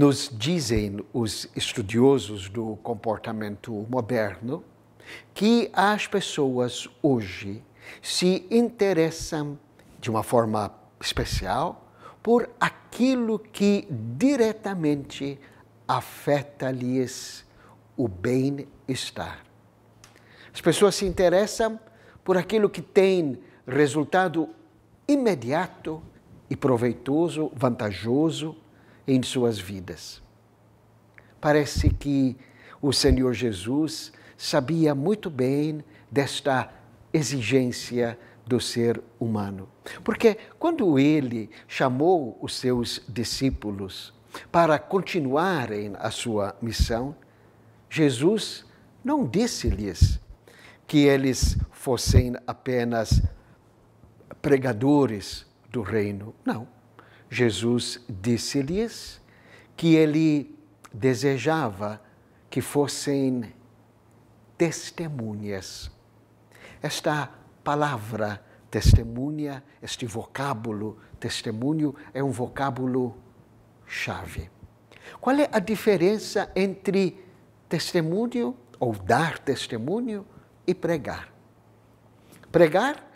Nos dizem os estudiosos do comportamento moderno que as pessoas hoje se interessam de uma forma especial por aquilo que diretamente afeta-lhes o bem-estar. As pessoas se interessam por aquilo que tem resultado imediato e proveitoso, vantajoso em suas vidas. Parece que o Senhor Jesus sabia muito bem desta exigência do ser humano. Porque quando ele chamou os seus discípulos para continuarem a sua missão, Jesus não disse-lhes que eles fossem apenas pregadores do reino. Não Jesus disse-lhes que ele desejava que fossem testemunhas. Esta palavra testemunha, este vocábulo testemunho, é um vocábulo chave. Qual é a diferença entre testemunho ou dar testemunho e pregar? Pregar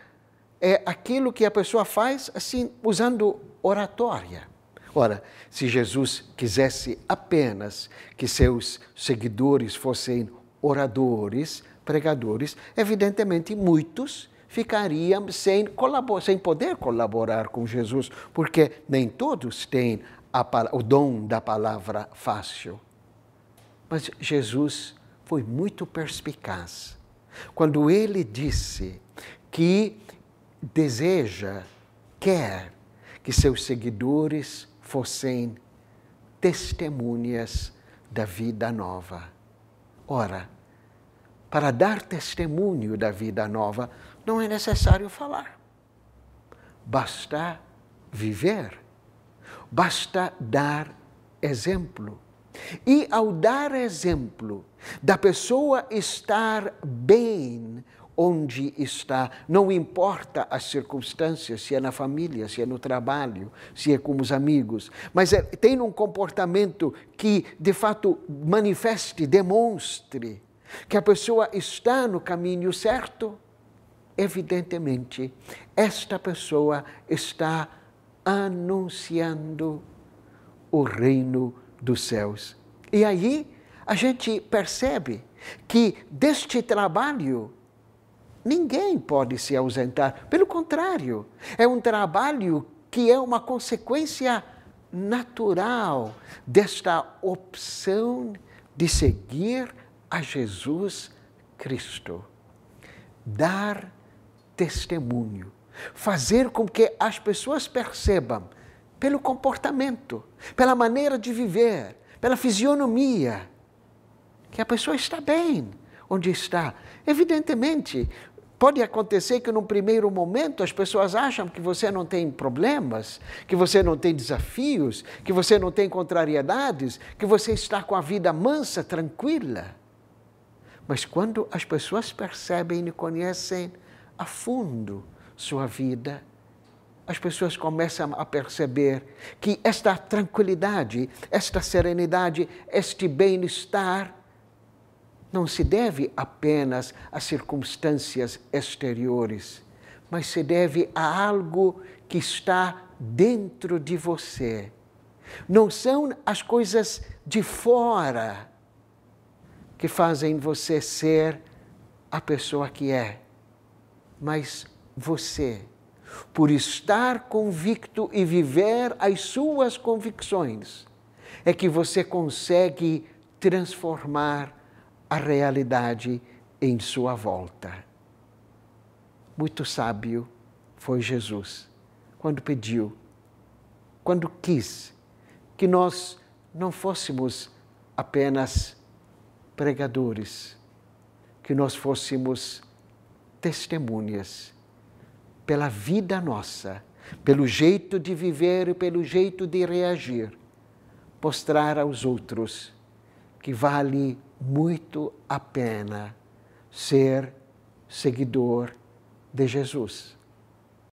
é aquilo que a pessoa faz assim, usando oratória. Ora, se Jesus quisesse apenas que seus seguidores fossem oradores, pregadores, evidentemente muitos ficariam sem, sem poder colaborar com Jesus, porque nem todos têm a, o dom da palavra fácil. Mas Jesus foi muito perspicaz quando ele disse que deseja, quer que seus seguidores fossem testemunhas da vida nova. Ora, para dar testemunho da vida nova, não é necessário falar. Basta viver. Basta dar exemplo. E ao dar exemplo da pessoa estar bem onde está, não importa as circunstâncias, se é na família, se é no trabalho, se é com os amigos, mas é, tem um comportamento que de fato manifeste, demonstre que a pessoa está no caminho certo, evidentemente, esta pessoa está anunciando o reino dos céus. E aí a gente percebe que deste trabalho Ninguém pode se ausentar. Pelo contrário, é um trabalho que é uma consequência natural desta opção de seguir a Jesus Cristo. Dar testemunho, fazer com que as pessoas percebam pelo comportamento, pela maneira de viver, pela fisionomia, que a pessoa está bem onde está. Evidentemente, Pode acontecer que, num primeiro momento, as pessoas acham que você não tem problemas, que você não tem desafios, que você não tem contrariedades, que você está com a vida mansa, tranquila. Mas quando as pessoas percebem e conhecem a fundo sua vida, as pessoas começam a perceber que esta tranquilidade, esta serenidade, este bem-estar não se deve apenas às circunstâncias exteriores, mas se deve a algo que está dentro de você. Não são as coisas de fora que fazem você ser a pessoa que é, mas você, por estar convicto e viver as suas convicções, é que você consegue transformar a realidade em sua volta. Muito sábio foi Jesus quando pediu, quando quis que nós não fôssemos apenas pregadores, que nós fôssemos testemunhas pela vida nossa, pelo jeito de viver, e pelo jeito de reagir, mostrar aos outros que vale muito a pena ser seguidor de Jesus.